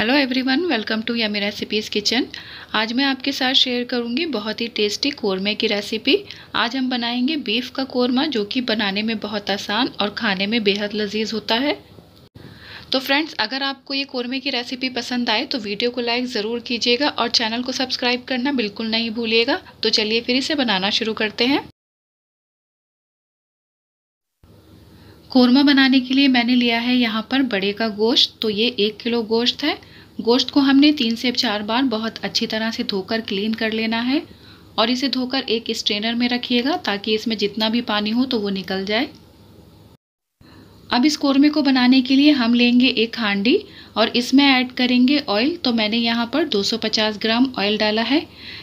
hello everyone welcome to yummy recipes kitchen आज मैं आपके साथ शेयर करूंगी बहुत ही टेस्टी कोरमे की रेसिपी आज हम बनाएंगे बीफ का कोरमा जो कि बनाने में बहुत आसान और खाने में बेहद लजीज होता है तो फ्रेंड्स अगर आपको ये कोरमे की रेसिपी पसंद आए तो वीडियो को लाइक ज़रूर कीजिएगा और चैनल को सब्सक्राइब करना बिल्कुल नहीं भूलिएगा तो चलिए फिर इसे बनाना शुरू करते हैं कोरमा बनाने के लिए मैंने लिया है यहाँ पर बड़े का गोश्त तो ये एक किलो गोश्त है गोश्त को हमने तीन से चार बार बहुत अच्छी तरह से धोकर क्लीन कर लेना है और इसे धोकर एक स्ट्रेनर में रखिएगा ताकि इसमें जितना भी पानी हो तो वो निकल जाए अब इस कोरमे को बनाने के लिए हम लेंगे एक हांडी और इसमें ऐड करेंगे ऑयल तो मैंने यहाँ पर 250 ग्राम ऑयल डाला है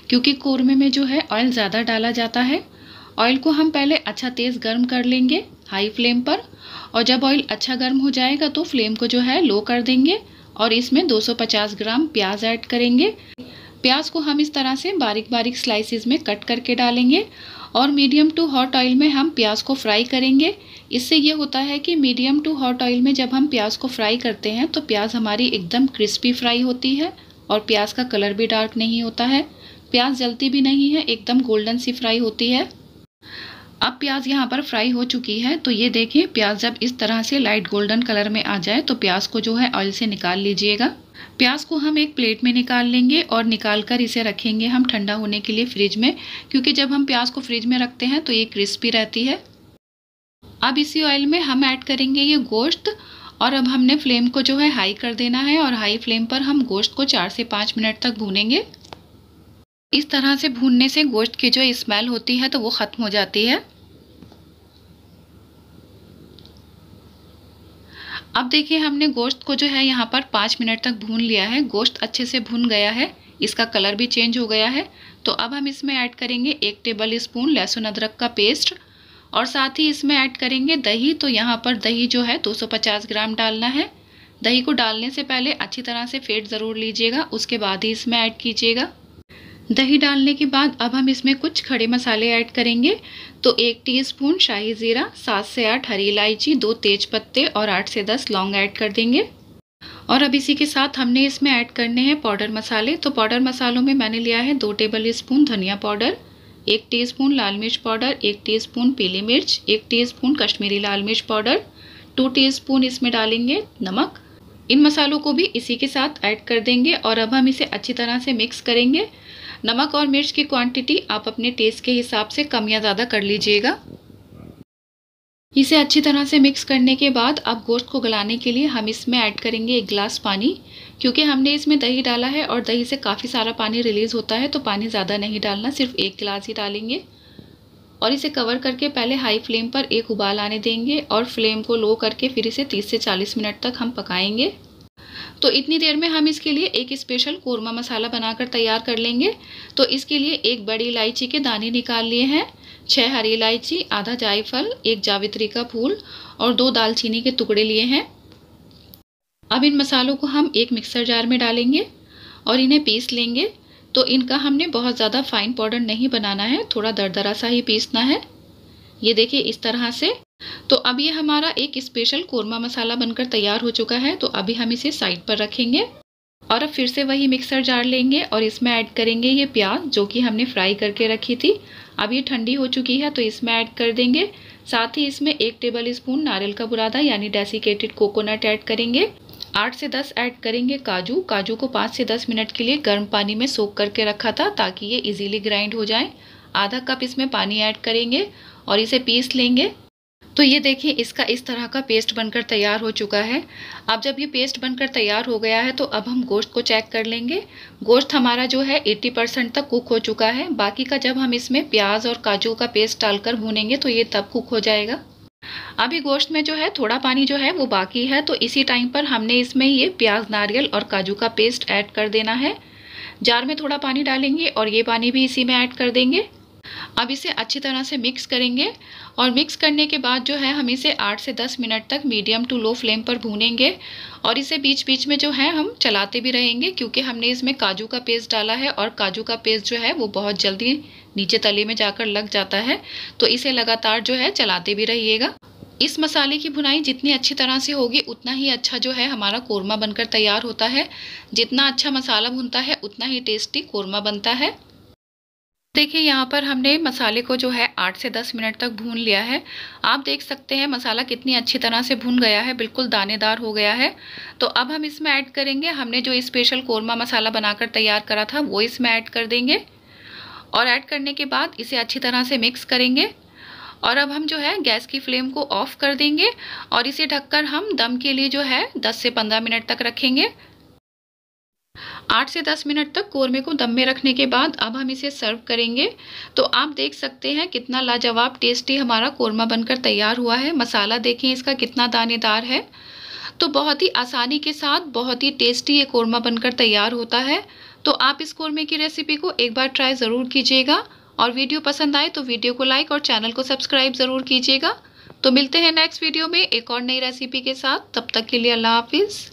क्योंकि कोरमे में जो है ऑयल ज़्यादा डाला जाता है ऑयल को हम पहले अच्छा तेज़ गर्म कर लेंगे हाई फ्लेम पर और जब ऑयल अच्छा गर्म हो जाएगा तो फ्लेम को जो है लो कर देंगे और इसमें 250 ग्राम प्याज ऐड करेंगे प्याज को हम इस तरह से बारीक बारीक स्लाइसिस में कट करके डालेंगे और मीडियम टू हॉट ऑयल में हम प्याज को फ्राई करेंगे इससे ये होता है कि मीडियम टू हॉट ऑयल में जब हम प्याज को फ्राई करते हैं तो प्याज हमारी एकदम क्रिस्पी फ्राई होती है और प्याज का कलर भी डार्क नहीं होता है प्याज जलती भी नहीं है एकदम गोल्डन सी फ्राई होती है अब प्याज यहाँ पर फ्राई हो चुकी है तो ये देखें प्याज जब इस तरह से लाइट गोल्डन कलर में आ जाए तो प्याज को जो है ऑयल से निकाल लीजिएगा प्याज को हम एक प्लेट में निकाल लेंगे और निकाल कर इसे रखेंगे हम ठंडा होने के लिए फ्रिज में क्योंकि जब हम प्याज को फ्रिज में रखते हैं तो ये क्रिस्पी रहती है अब इसी ऑयल में हम ऐड करेंगे ये गोश्त और अब हमने फ्लेम को जो है हाई कर देना है और हाई फ्लेम पर हम गोश्त को चार से पाँच मिनट तक भूनेंगे इस तरह से भूनने से गोश्त की जो स्मेल होती है तो वो ख़त्म हो जाती है अब देखिए हमने गोश्त को जो है यहाँ पर पाँच मिनट तक भून लिया है गोश्त अच्छे से भून गया है इसका कलर भी चेंज हो गया है तो अब हम इसमें ऐड करेंगे एक टेबल स्पून लहसुन अदरक का पेस्ट और साथ ही इसमें ऐड करेंगे दही तो यहाँ पर दही जो है 250 ग्राम डालना है दही को डालने से पहले अच्छी तरह से फेट ज़रूर लीजिएगा उसके बाद ही इसमें ऐड कीजिएगा दही डालने के बाद अब हम इसमें कुछ खड़े मसाले ऐड करेंगे तो एक टीस्पून शाही ज़ीरा सात से आठ हरी इलायची दो तेज पत्ते और आठ से दस लौंग ऐड कर देंगे और अब इसी के साथ हमने इसमें ऐड करने हैं पाउडर मसाले तो पाउडर मसालों में मैंने लिया है दो टेबल स्पून धनिया पाउडर एक टी लाल मिर्च पाउडर एक टी पीली मिर्च एक टी कश्मीरी लाल मिर्च पाउडर टू टी इसमें डालेंगे नमक इन मसालों को भी इसी के साथ ऐड कर देंगे और अब हम इसे अच्छी तरह से मिक्स करेंगे नमक और मिर्च की क्वांटिटी आप अपने टेस्ट के हिसाब से कम या ज़्यादा कर लीजिएगा इसे अच्छी तरह से मिक्स करने के बाद अब गोश्त को गलाने के लिए हम इसमें ऐड करेंगे एक गिलास पानी क्योंकि हमने इसमें दही डाला है और दही से काफ़ी सारा पानी रिलीज़ होता है तो पानी ज़्यादा नहीं डालना सिर्फ एक गिलास ही डालेंगे और इसे कवर करके पहले हाई फ्लेम पर एक उबाल आने देंगे और फ्लेम को लो करके फिर इसे 30 से 40 मिनट तक हम पकाएंगे तो इतनी देर में हम इसके लिए एक स्पेशल कोरमा मसाला बनाकर तैयार कर लेंगे तो इसके लिए एक बड़ी इलायची के दाने निकाल लिए हैं छः हरी इलायची आधा जायफल एक जावित्री का फूल और दो दालचीनी के टुकड़े लिए हैं अब इन मसालों को हम एक मिक्सर जार में डालेंगे और इन्हें पीस लेंगे तो इनका हमने बहुत ज़्यादा फाइन पाउडर नहीं बनाना है थोड़ा दरदरा सा ही पीसना है ये देखिए इस तरह से तो अब ये हमारा एक स्पेशल कोरमा मसाला बनकर तैयार हो चुका है तो अभी हम इसे साइड पर रखेंगे और अब फिर से वही मिक्सर जार लेंगे और इसमें ऐड करेंगे ये प्याज जो कि हमने फ्राई करके रखी थी अब ये ठंडी हो चुकी है तो इसमें ऐड कर देंगे साथ ही इसमें एक टेबल स्पून नारियल का बुरादा यानी डेसिकेटेड कोकोनट ऐड करेंगे आठ से दस ऐड करेंगे काजू काजू को पाँच से दस मिनट के लिए गर्म पानी में सोख करके रखा था ताकि ये इजीली ग्राइंड हो जाए आधा कप इसमें पानी ऐड करेंगे और इसे पीस लेंगे तो ये देखिए इसका इस तरह का पेस्ट बनकर तैयार हो चुका है अब जब ये पेस्ट बनकर तैयार हो गया है तो अब हम गोश्त को चेक कर लेंगे गोश्त हमारा जो है 80 परसेंट तक कुक हो चुका है बाकी का जब हम इसमें प्याज और काजू का पेस्ट डालकर भूनेंगे तो ये तब कुक हो जाएगा अभी गोश्त में जो है थोड़ा पानी जो है वो बाकी है तो इसी टाइम पर हमने इसमें ये प्याज नारियल और काजू का पेस्ट ऐड कर देना है जार में थोड़ा पानी डालेंगे और ये पानी भी इसी में ऐड कर देंगे अब इसे अच्छी तरह से मिक्स करेंगे और मिक्स करने के बाद जो है हम इसे आठ से दस मिनट तक मीडियम टू लो फ्लेम पर भूनेंगे और इसे बीच बीच में जो है हम चलाते भी रहेंगे क्योंकि हमने इसमें काजू का पेस्ट डाला है और काजू का पेस्ट जो है वो बहुत जल्दी नीचे तले में जाकर लग जाता है तो इसे लगातार जो है चलाते भी रहिएगा इस मसाले की भुनाई जितनी अच्छी तरह से होगी उतना ही अच्छा जो है हमारा कोरमा बनकर तैयार होता है जितना अच्छा मसाला भुनता है उतना ही टेस्टी कोरमा बनता है देखिए यहाँ पर हमने मसाले को जो है आठ से दस मिनट तक भून लिया है आप देख सकते हैं मसाला कितनी अच्छी तरह से भून गया है बिल्कुल दानेदार हो गया है तो अब हम इसमें ऐड करेंगे हमने जो स्पेशल कोरमा मसाला बनाकर तैयार करा था वो इसमें ऐड कर देंगे और ऐड करने के बाद इसे अच्छी तरह से मिक्स करेंगे और अब हम जो है गैस की फ्लेम को ऑफ़ कर देंगे और इसे ढककर हम दम के लिए जो है 10 से 15 मिनट तक रखेंगे आठ से दस मिनट तक कौरमे को दम में रखने के बाद अब हम इसे सर्व करेंगे तो आप देख सकते हैं कितना लाजवाब टेस्टी हमारा कौरमा बनकर तैयार हुआ है मसाला देखें इसका कितना दानेदार है तो बहुत ही आसानी के साथ बहुत ही टेस्टी ये कौरमा बनकर तैयार होता है तो आप इस कौरमे की रेसिपी को एक बार ट्राई ज़रूर कीजिएगा और वीडियो पसंद आए तो वीडियो को लाइक और चैनल को सब्सक्राइब ज़रूर कीजिएगा तो मिलते हैं नेक्स्ट वीडियो में एक और नई रेसिपी के साथ तब तक के लिए अल्लाह हाफिज़